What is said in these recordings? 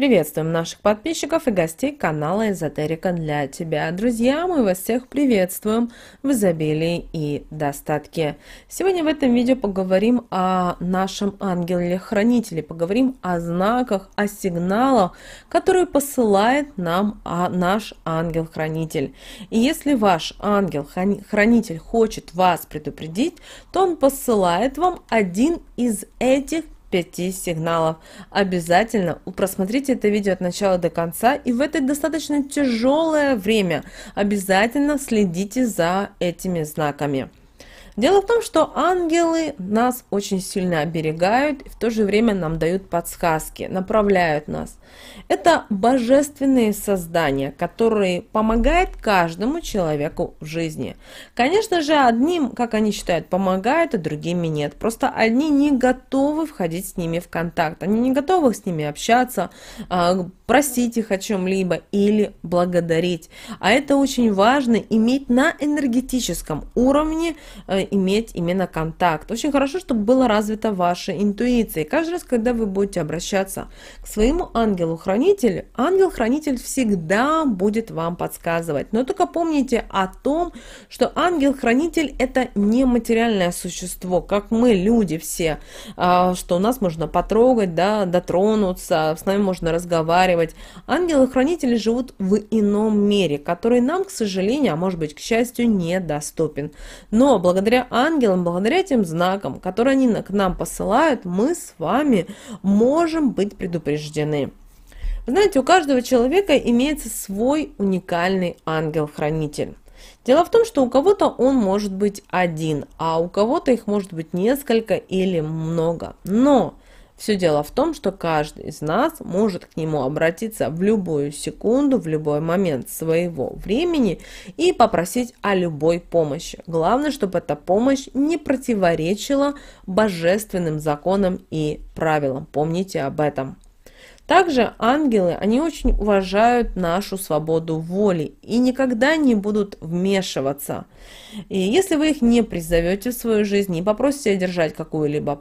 Приветствуем наших подписчиков и гостей канала Эзотерика для тебя. Друзья, мы вас всех приветствуем в изобилии и достатке. Сегодня в этом видео поговорим о нашем ангеле-хранителе, поговорим о знаках, о сигналах, которые посылает нам а, наш ангел-хранитель. И если ваш ангел-хранитель хочет вас предупредить, то он посылает вам один из этих пяти сигналов. Обязательно просмотрите это видео от начала до конца и в это достаточно тяжелое время обязательно следите за этими знаками. Дело в том, что ангелы нас очень сильно оберегают и в то же время нам дают подсказки, направляют нас. Это божественные создания, которые помогают каждому человеку в жизни. Конечно же, одним, как они считают, помогают, а другими нет. Просто одни не готовы входить с ними в контакт, они не готовы с ними общаться, а, просить их о чем-либо или благодарить. А это очень важно, иметь на энергетическом уровне, э, иметь именно контакт. Очень хорошо, чтобы была развита ваша интуиция. И каждый раз, когда вы будете обращаться к своему ангелу-хранителю, ангел-хранитель всегда будет вам подсказывать. Но только помните о том, что ангел-хранитель это нематериальное существо, как мы, люди все, э, что у нас можно потрогать, да, дотронуться, с нами можно разговаривать, разговаривать. Ангелы-хранители живут в ином мире, который нам, к сожалению, а может быть, к счастью, недоступен. Но благодаря ангелам, благодаря тем знакам, которые они к нам посылают, мы с вами можем быть предупреждены. Вы знаете, у каждого человека имеется свой уникальный ангел-хранитель. Дело в том, что у кого-то он может быть один, а у кого-то их может быть несколько или много. Но все дело в том, что каждый из нас может к нему обратиться в любую секунду, в любой момент своего времени и попросить о любой помощи. Главное, чтобы эта помощь не противоречила божественным законам и правилам. Помните об этом. Также ангелы, они очень уважают нашу свободу воли и никогда не будут вмешиваться. И если вы их не призовете в свою жизнь и попросите одержать какую-либо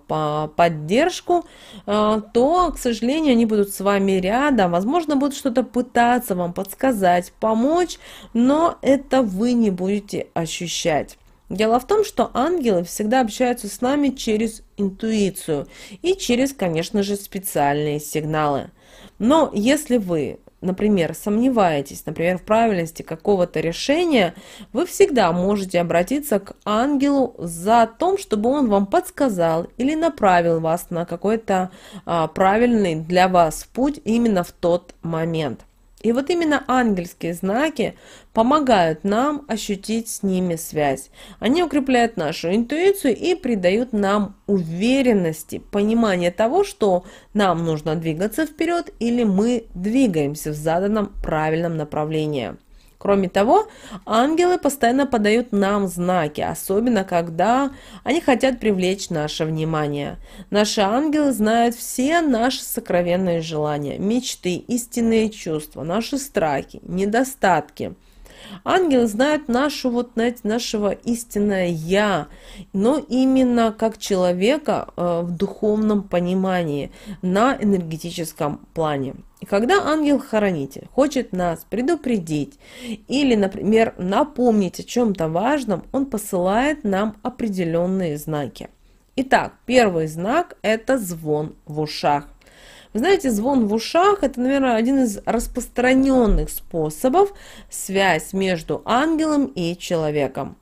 поддержку, а, то, к сожалению, они будут с вами рядом. Возможно, будут что-то пытаться вам подсказать, помочь, но это вы не будете ощущать. Дело в том, что ангелы всегда общаются с нами через интуицию и через, конечно же, специальные сигналы. Но если вы, например, сомневаетесь, например, в правильности какого-то решения, вы всегда можете обратиться к ангелу за том, чтобы он вам подсказал или направил вас на какой-то а, правильный для вас путь именно в тот момент. И вот именно ангельские знаки помогают нам ощутить с ними связь. Они укрепляют нашу интуицию и придают нам уверенности, понимание того, что нам нужно двигаться вперед или мы двигаемся в заданном правильном направлении. Кроме того, ангелы постоянно подают нам знаки, особенно когда они хотят привлечь наше внимание. Наши ангелы знают все наши сокровенные желания, мечты, истинные чувства, наши страхи, недостатки – Ангелы знают нашу, вот, знаете, нашего истинное «я», но именно как человека э, в духовном понимании, на энергетическом плане. И когда ангел-хранитель хочет нас предупредить или, например, напомнить о чем-то важном, он посылает нам определенные знаки. Итак, первый знак – это звон в ушах. Вы знаете, звон в ушах – это, наверное, один из распространенных способов связь между ангелом и человеком.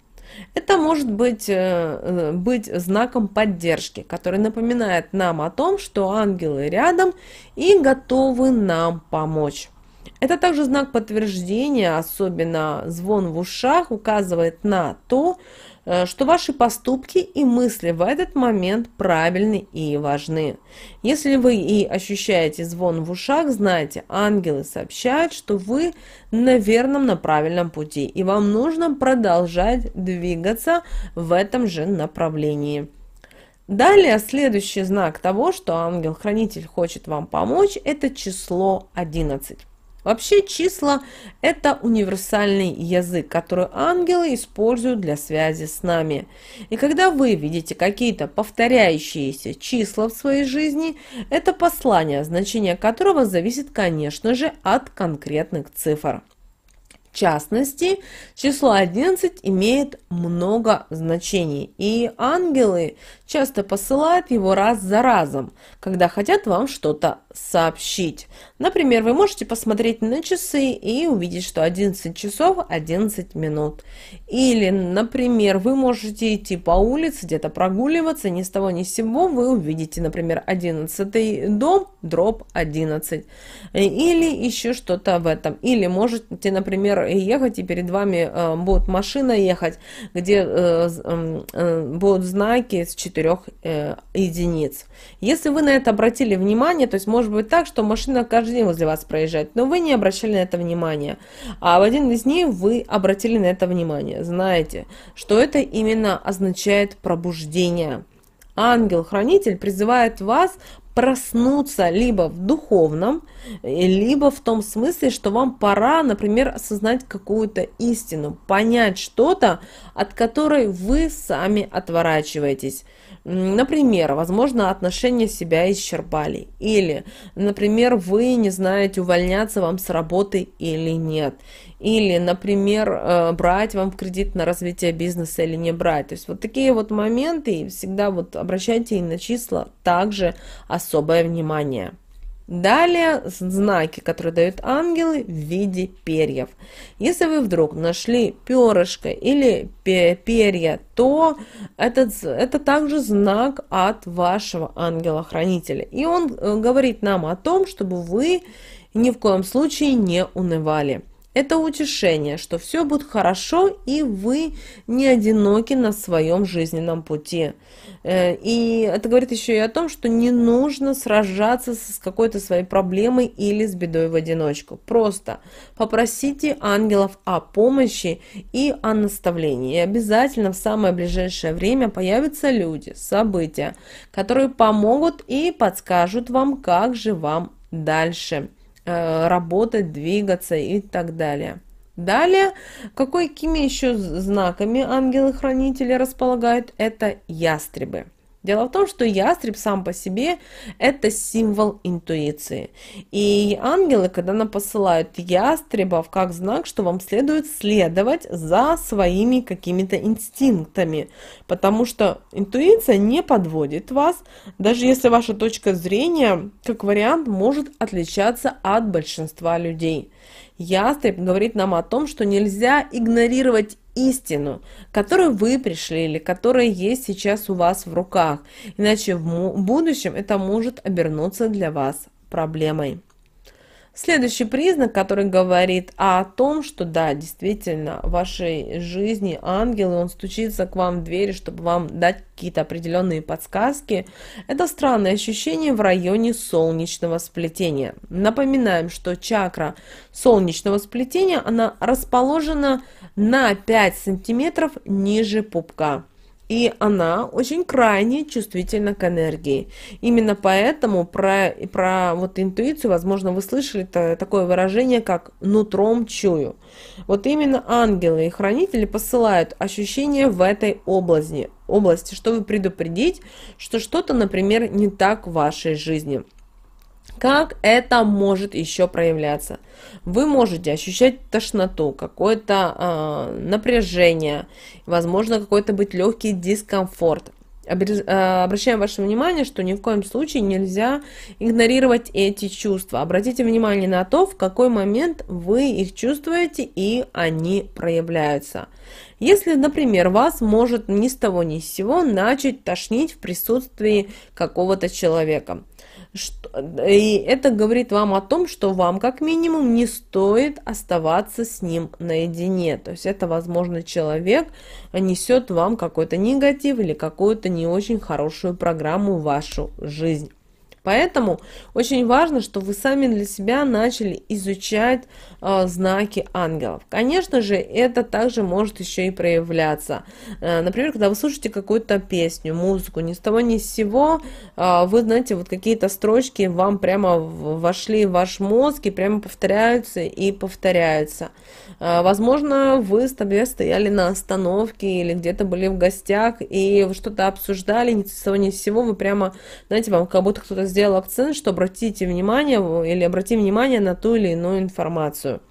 Это может быть, э, э, быть знаком поддержки, который напоминает нам о том, что ангелы рядом и готовы нам помочь. Это также знак подтверждения, особенно звон в ушах, указывает на то, э, что ваши поступки и мысли в этот момент правильны и важны. Если вы и ощущаете звон в ушах, знайте, ангелы сообщают, что вы на верном, на правильном пути, и вам нужно продолжать двигаться в этом же направлении. Далее, следующий знак того, что ангел-хранитель хочет вам помочь, это число 11. Вообще числа – это универсальный язык, который ангелы используют для связи с нами. И когда вы видите какие-то повторяющиеся числа в своей жизни, это послание, значение которого зависит, конечно же, от конкретных цифр. В частности, число 11 имеет много значений, и ангелы часто посылают его раз за разом, когда хотят вам что-то сообщить. Например, вы можете посмотреть на часы и увидеть, что 11 часов 11 минут. Или, например, вы можете идти по улице, где-то прогуливаться, ни с того ни с сего вы увидите, например, 11 дом, дроп 11. Или еще что-то в этом. Или можете, например, ехать, и перед вами э, будет машина ехать, где э, э, будут знаки с 4 э, единиц. Если вы на это обратили внимание, то есть, может может быть так, что машина каждый день возле вас проезжает, но вы не обращали на это внимания. А в один из дней вы обратили на это внимание. Знаете, что это именно означает пробуждение. Ангел-хранитель призывает вас проснуться либо в духовном, либо в том смысле, что вам пора, например, осознать какую-то истину, понять что-то, от которой вы сами отворачиваетесь. Например, возможно, отношения себя исчерпали. Или, например, вы не знаете, увольняться вам с работы или нет. Или, например, э, брать вам кредит на развитие бизнеса или не брать. То есть вот такие вот моменты, и всегда вот обращайте и на числа также особое внимание. Далее знаки, которые дают ангелы в виде перьев. Если вы вдруг нашли перышко или перья, то этот, это также знак от вашего ангела-хранителя. И он э, говорит нам о том, чтобы вы ни в коем случае не унывали. Это утешение, что все будет хорошо и вы не одиноки на своем жизненном пути. Э, и это говорит еще и о том, что не нужно сражаться с какой-то своей проблемой или с бедой в одиночку. Просто попросите ангелов о помощи и о наставлении. И обязательно в самое ближайшее время появятся люди, события, которые помогут и подскажут вам, как же вам дальше. Э, работать, двигаться и так далее. Далее, какой, какими еще знаками ангелы-хранители располагают, это ястребы. Дело в том, что ястреб сам по себе – это символ интуиции. И ангелы, когда нам посылают ястребов, как знак, что вам следует следовать за своими какими-то инстинктами. Потому что интуиция не подводит вас, даже если ваша точка зрения, как вариант, может отличаться от большинства людей. Ястреб говорит нам о том, что нельзя игнорировать истину, которую вы пришли или которая есть сейчас у вас в руках. Иначе в будущем это может обернуться для вас проблемой. Следующий признак, который говорит о том, что да, действительно, в вашей жизни ангел, и он стучится к вам в двери, чтобы вам дать какие-то определенные подсказки, это странное ощущение в районе солнечного сплетения. Напоминаем, что чакра солнечного сплетения, она расположена на 5 сантиметров ниже пупка. И она очень крайне чувствительна к энергии. Именно поэтому про, про вот интуицию, возможно, вы слышали такое выражение, как «нутром чую». Вот именно ангелы и хранители посылают ощущения в этой области, области чтобы предупредить, что что-то, например, не так в вашей жизни – как это может еще проявляться? Вы можете ощущать тошноту, какое-то э, напряжение, возможно, какой-то быть легкий дискомфорт. А, обращаем ваше внимание, что ни в коем случае нельзя игнорировать эти чувства. Обратите внимание на то, в какой момент вы их чувствуете и они проявляются. Если, например, вас может ни с того ни с сего начать тошнить в присутствии какого-то человека – и это говорит вам о том, что вам как минимум не стоит оставаться с ним наедине. То есть это, возможно, человек несет вам какой-то негатив или какую-то не очень хорошую программу в вашу жизнь. Поэтому очень важно, что вы сами для себя начали изучать э, знаки ангелов. Конечно же, это также может еще и проявляться. Э, например, когда вы слушаете какую-то песню, музыку, ни с того ни с сего, э, вы знаете, вот какие-то строчки вам прямо вошли в ваш мозг и прямо повторяются и повторяются. Э, возможно, вы например, стояли на остановке или где-то были в гостях и что-то обсуждали, ни с того ни с сего, вы прямо, знаете, вам как будто кто-то сделал сделал акцент, что обратите внимание или обрати внимание на ту или иную информацию.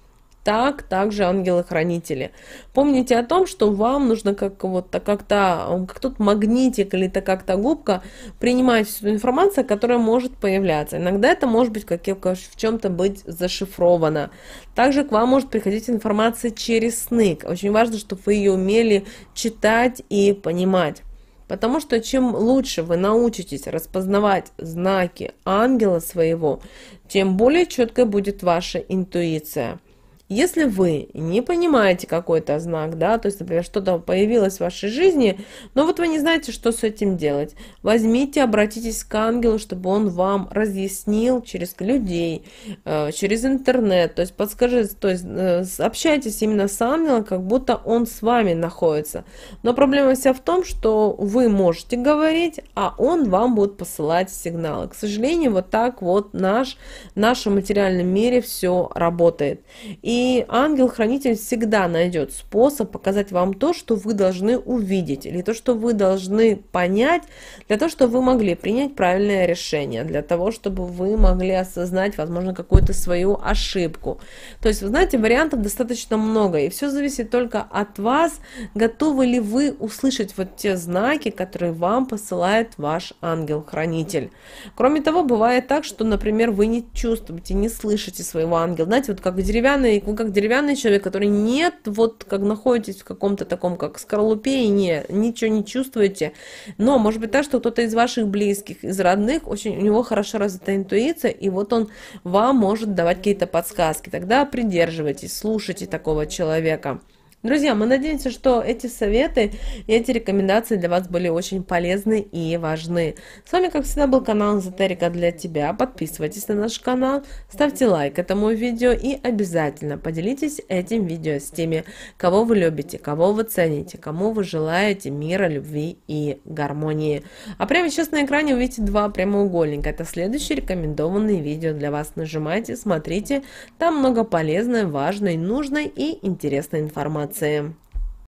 Так, также ангелы-хранители. Помните о том, что вам нужно как вот как-то, как тут магнитик или так как-то губка, принимать всю эту информацию, которая может появляться. Иногда это может быть как, в чем-то быть зашифровано. Также к вам может приходить информация через сны. Очень важно, чтобы вы ее умели читать и понимать. Потому что чем лучше вы научитесь распознавать знаки ангела своего, тем более четкой будет ваша интуиция. Если вы не понимаете какой-то знак, да, то есть, например, что-то появилось в вашей жизни, но вот вы не знаете, что с этим делать, возьмите, обратитесь к ангелу, чтобы он вам разъяснил через людей, э, через интернет, то есть подскажите, то есть э, общайтесь именно с ангелом, как будто он с вами находится. Но проблема вся в том, что вы можете говорить, а он вам будет посылать сигналы. К сожалению, вот так вот наш, в нашем материальном мире все работает. И и ангел-хранитель всегда найдет способ показать вам то, что вы должны увидеть, или то, что вы должны понять, для того, чтобы вы могли принять правильное решение, для того, чтобы вы могли осознать, возможно, какую-то свою ошибку. То есть, вы знаете, вариантов достаточно много, и все зависит только от вас, готовы ли вы услышать вот те знаки, которые вам посылает ваш ангел-хранитель. Кроме того, бывает так, что, например, вы не чувствуете, не слышите своего ангела. Знаете, вот как деревянные вы как деревянный человек, который нет, вот как находитесь в каком-то таком, как не ничего не чувствуете. Но может быть так, что кто-то из ваших близких, из родных, очень у него хорошо развита интуиция, и вот он вам может давать какие-то подсказки. Тогда придерживайтесь, слушайте такого человека. Друзья, мы надеемся, что эти советы и эти рекомендации для вас были очень полезны и важны. С вами, как всегда, был канал Эзотерика для тебя. Подписывайтесь на наш канал, ставьте лайк этому видео и обязательно поделитесь этим видео с теми, кого вы любите, кого вы цените, кому вы желаете мира, любви и гармонии. А прямо сейчас на экране увидите два прямоугольника. Это следующие рекомендованные видео для вас. Нажимайте, смотрите. Там много полезной, важной, нужной и интересной информации эмоциям.